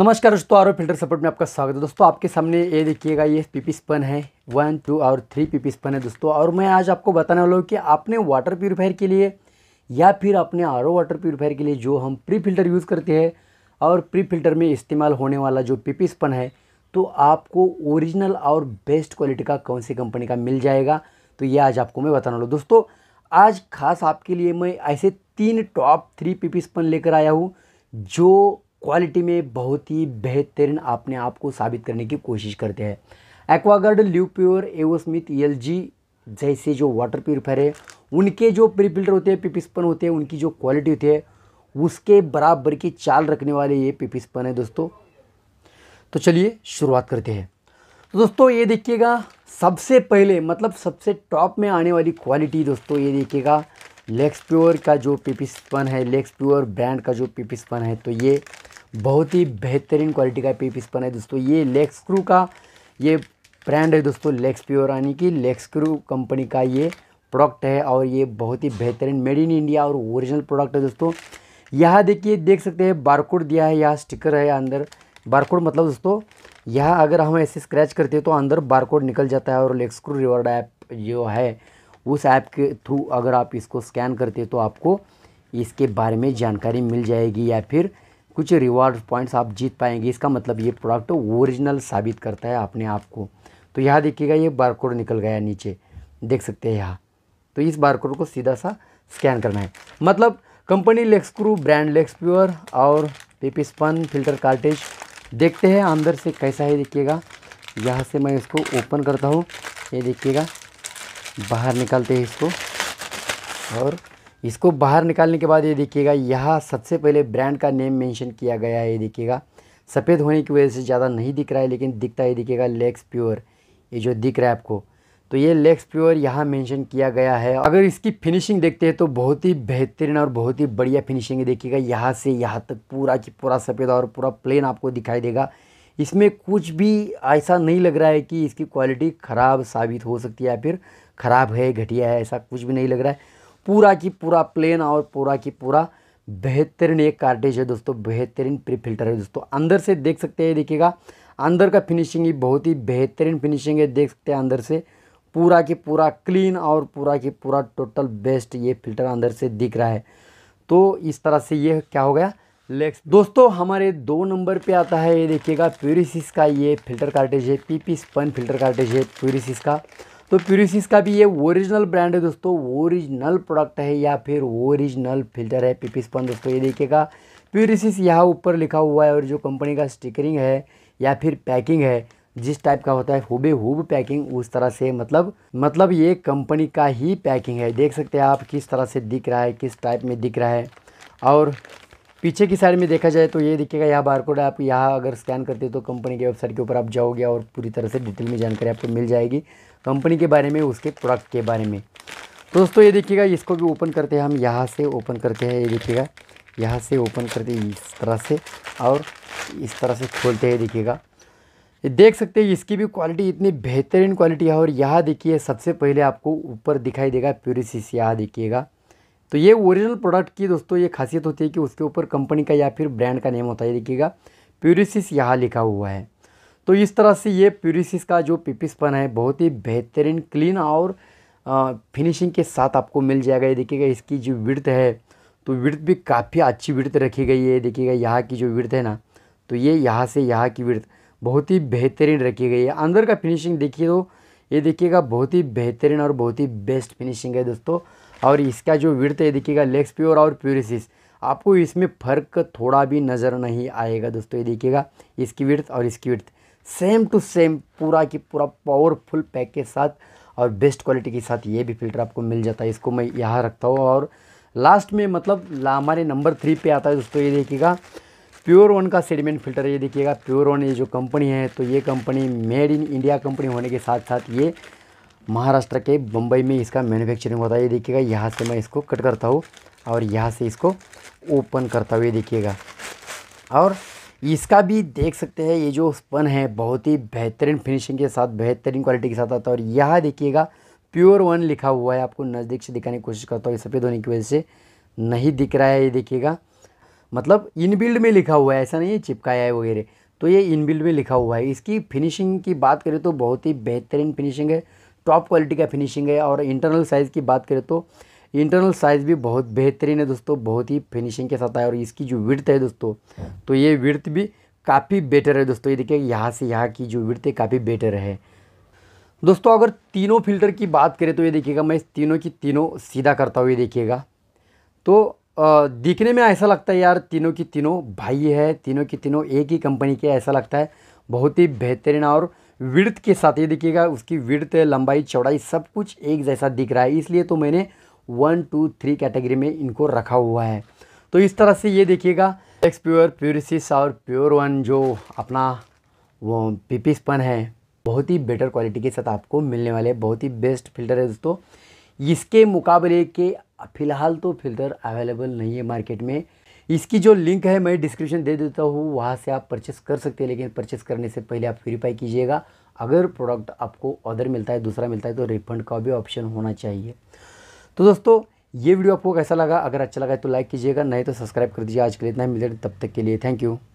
नमस्कार दोस्तों आरो फिल्टर सपोर्ट में आपका स्वागत है दोस्तों आपके सामने ये देखिएगा ये पीपी स्पन है वन टू और थ्री पीपी स्पन है दोस्तों और मैं आज आपको बताने वाला हूँ कि आपने वाटर प्योरीफायर के लिए या फिर अपने आर वाटर प्योरीफायर के लिए जो हम प्री फिल्टर यूज़ करते हैं और प्री फिल्टर में इस्तेमाल होने वाला जो पीपी स्पन है तो आपको ओरिजिनल और बेस्ट क्वालिटी का कौन सी कंपनी का मिल जाएगा तो ये आज आपको मैं बताने वाला हूँ दोस्तों आज खास आपके लिए मैं ऐसे तीन टॉप थ्री पीपी स्पन लेकर आया हूँ जो क्वालिटी में बहुत ही बेहतरीन अपने आप को साबित करने की कोशिश करते हैं एक्वागार्ड ल्यू प्योर एवोस्मिथ ई जैसे जो वाटर प्योरीफायर है उनके जो प्री फिल्टर होते हैं पिपिस्पन होते हैं उनकी जो क्वालिटी होती है उसके बराबर की चाल रखने वाले ये पिपिस्पन है दोस्तों तो चलिए शुरुआत करते हैं तो दोस्तों ये देखिएगा सबसे पहले मतलब सबसे टॉप में आने वाली क्वालिटी दोस्तों ये देखिएगा लेक्स प्योर का जो पिपिस्पन है लेक्स प्योर ब्रांड का जो पिपिस्पन है तो ये बहुत ही बेहतरीन क्वालिटी का पीप स्पन है दोस्तों ये लेग स्क्रू का ये ब्रांड है दोस्तों लेग्स प्योर यानी कि लेक्स स्क्रू कंपनी का ये प्रोडक्ट है और ये बहुत ही बेहतरीन मेड इन इंडिया और ओरिजिनल प्रोडक्ट है दोस्तों यहाँ देखिए देख सकते हैं बारकोड दिया है यहाँ स्टिकर है अंदर बारकोड मतलब दोस्तों यहाँ अगर हम ऐसे स्क्रैच करते हैं तो अंदर बारकोड निकल जाता है और लेग स्क्रू रिवर्ड ऐप जो है उस ऐप के थ्रू अगर आप इसको स्कैन करते हैं तो आपको इसके बारे में जानकारी मिल जाएगी या फिर कुछ रिवार्ड पॉइंट्स आप जीत पाएंगे इसका मतलब ये प्रोडक्ट ओरिजिनल साबित करता है अपने आप को तो यहाँ देखिएगा ये बारकोड निकल गया नीचे देख सकते हैं यहाँ तो इस बारकोड को सीधा सा स्कैन करना है मतलब company Lex Cru brand Lex Pure और पीपी स्पन फिल्टर कार्टेज देखते हैं अंदर से कैसा है देखिएगा यहाँ से मैं इसको ओपन करता हूँ ये देखिएगा बाहर निकालते हैं इसको और इसको बाहर निकालने के बाद ये देखिएगा यहाँ सबसे पहले ब्रांड का नेम मेंशन किया गया है ये देखिएगा सफ़ेद होने की वजह से ज़्यादा नहीं दिख रहा है लेकिन दिखता है देखिएगा लेग्स प्योर ये जो दिख रहा है आपको तो ये लेग्स प्योर यहाँ मेंशन किया गया है अगर इसकी फिनिशिंग देखते हैं तो बहुत ही बेहतरीन और बहुत ही बढ़िया फिनिशिंग है देखिएगा यहाँ से यहाँ तक पूरा कि पूरा सफ़ेद और पूरा प्लेन आपको दिखाई देगा इसमें कुछ भी ऐसा नहीं लग रहा है कि इसकी क्वालिटी ख़राब साबित हो सकती है या फिर ख़राब है घटिया है ऐसा कुछ भी नहीं लग रहा है पूरा की पूरा प्लेन और पूरा की पूरा बेहतरीन एक कार्टेज है दोस्तों बेहतरीन प्री फिल्टर है दोस्तों अंदर से देख सकते हैं देखिएगा अंदर का फिनिशिंग ही बहुत ही बेहतरीन फिनिशिंग है देख सकते हैं अंदर से पूरा की पूरा क्लीन और पूरा की पूरा टोटल बेस्ट ये फिल्टर अंदर से दिख रहा है तो इस तरह से ये क्या हो गया लेक्स दोस्तों हमारे दो नंबर पे आता है ये देखिएगा प्यूरिसिस का ये फिल्टर कार्टेज है पीपी स्पन फिल्टर कार्टेज है प्यूरिसिस का तो प्यूरिसिस का भी ये ओरिजिनल ब्रांड है दोस्तों ओरिजिनल प्रोडक्ट है या फिर ओरिजिनल फिल्टर है पीपी स्पन दोस्तों ये देखिएगा प्यूरिसिस यहाँ ऊपर लिखा हुआ है और जो कंपनी का स्टिकरिंग है या फिर पैकिंग है जिस टाइप का होता है हुबे हुब पैकिंग उस तरह से मतलब मतलब ये कंपनी का ही पैकिंग है देख सकते हैं आप किस तरह से दिख रहा है किस टाइप में दिख रहा है और पीछे की साइड में देखा जाए तो ये दिखेगा यहाँ बार कोड आप यहाँ अगर स्कैन करते हो तो कंपनी के वेबसाइट के ऊपर आप जाओगे और पूरी तरह से डिटेल में जानकारी आपको मिल जाएगी कंपनी के बारे में उसके प्रोडक्ट के बारे में तो दोस्तों ये देखिएगा इसको भी ओपन करते हैं हम यहाँ से ओपन करते हैं ये देखिएगा यहाँ से ओपन करते हैं इस तरह से और इस तरह से खोलते हैं देखिएगा देख सकते हैं इसकी भी क्वालिटी इतनी बेहतरीन क्वालिटी है और यहाँ देखिए सबसे पहले आपको ऊपर दिखाई देगा प्यूरिसिस यहाँ देखिएगा तो ये ओरिजिनल प्रोडक्ट की दोस्तों ये खासियत होती है कि उसके ऊपर कंपनी का या फिर ब्रांड का नेम होता है देखिएगा प्यूरिसिस यहाँ लिखा हुआ है तो इस तरह से ये प्यूरिसिस का जो पिपिसपन है बहुत ही बेहतरीन क्लीन और फिनिशिंग के साथ आपको मिल जाएगा ये देखिएगा इसकी जो विर्थ है तो विर्थ भी काफ़ी अच्छी विर्थ रखी गई है देखिएगा यहाँ की जो विर्थ है ना तो ये यहाँ से यहाँ की विर्थ बहुत ही बेहतरीन रखी गई है अंदर का फिनिशिंग देखिए तो ये देखिएगा बहुत ही बेहतरीन और बहुत ही बेस्ट फिनिशिंग है दोस्तों और इसका जो विर्थ है देखिएगा लेग्स प्योर और प्योरिसिस आपको इसमें फ़र्क थोड़ा भी नज़र नहीं आएगा दोस्तों ये देखिएगा इसकी विर्थ और इसकी विर्थ सेम टू सेम पूरा की पूरा पावरफुल पैक के साथ और बेस्ट क्वालिटी के साथ ये भी फिल्टर आपको मिल जाता है इसको मैं यहाँ रखता हूँ और लास्ट में मतलब हमारे नंबर थ्री पे आता है दोस्तों ये देखिएगा प्योर वन का सेडिमेंट फिल्टर ये देखिएगा प्योर वन ये जो कंपनी है तो ये company made in India company होने के साथ साथ ये महाराष्ट्र के बम्बई में इसका मैन्युफैक्चरिंग होता है ये देखिएगा यहाँ से मैं इसको कट करता हूँ और यहाँ से इसको ओपन करता हुए देखिएगा और इसका भी देख सकते हैं ये जो स्पन है बहुत ही बेहतरीन फिनिशिंग के साथ बेहतरीन क्वालिटी के साथ आता है और यहाँ देखिएगा प्योर वन लिखा हुआ है आपको नज़दीक से दिखाने की कोशिश करता हूँ सफ़ेद होने की वजह से नहीं दिख रहा है ये देखिएगा मतलब इनबिल्ड में लिखा हुआ है ऐसा नहीं है चिपकाया है वगैरह तो ये इनबिल्ड में लिखा हुआ है इसकी फिनिशिंग की बात करें तो बहुत ही बेहतरीन फिनिशिंग है टॉप क्वालिटी का फिनिशिंग है और इंटरनल साइज़ की बात करें तो इंटरनल साइज़ भी बहुत बेहतरीन है दोस्तों बहुत ही फिनिशिंग के साथ आया और इसकी जो विर्थ है दोस्तों तो ये विर्थ भी काफ़ी बेटर है दोस्तों ये देखिए यहाँ से यहाँ की जो विर्थ है काफ़ी बेटर है दोस्तों अगर तीनों फिल्टर की बात करें तो ये देखिएगा मैं तीनों की तीनों सीधा करता हुआ ये देखिएगा तो दिखने में ऐसा लगता है यार तीनों की तीनों भाई है तीनों की तीनों एक ही कंपनी के ऐसा लगता है बहुत ही बेहतरीन और विड़त के साथ ये दिखेगा उसकी विड़त लंबाई चौड़ाई सब कुछ एक जैसा दिख रहा है इसलिए तो मैंने वन टू थ्री कैटेगरी में इनको रखा हुआ है तो इस तरह से ये देखिएगा एक्स प्योर प्योरिसिस और प्योर वन जो अपना वो पिपिसपन है बहुत ही बेटर क्वालिटी के साथ आपको मिलने वाले बहुत ही बेस्ट फिल्टर है दोस्तों इसके मुकाबले के फ़िलहाल तो फ़िल्टर अवेलेबल नहीं है मार्केट में इसकी जो लिंक है मैं डिस्क्रिप्शन दे देता हूँ वहाँ से आप परचेस कर सकते हैं लेकिन परचेस करने से पहले आप वेरीफाई कीजिएगा अगर प्रोडक्ट आपको ऑर्डर मिलता है दूसरा मिलता है तो रिफंड का भी ऑप्शन होना चाहिए तो दोस्तों ये वीडियो आपको कैसा लगा अगर अच्छा लगा तो लाइक कीजिएगा नहीं तो सब्सक्राइब कर दीजिए आज के लिए इतना मिलेगा तब तक के लिए थैंक यू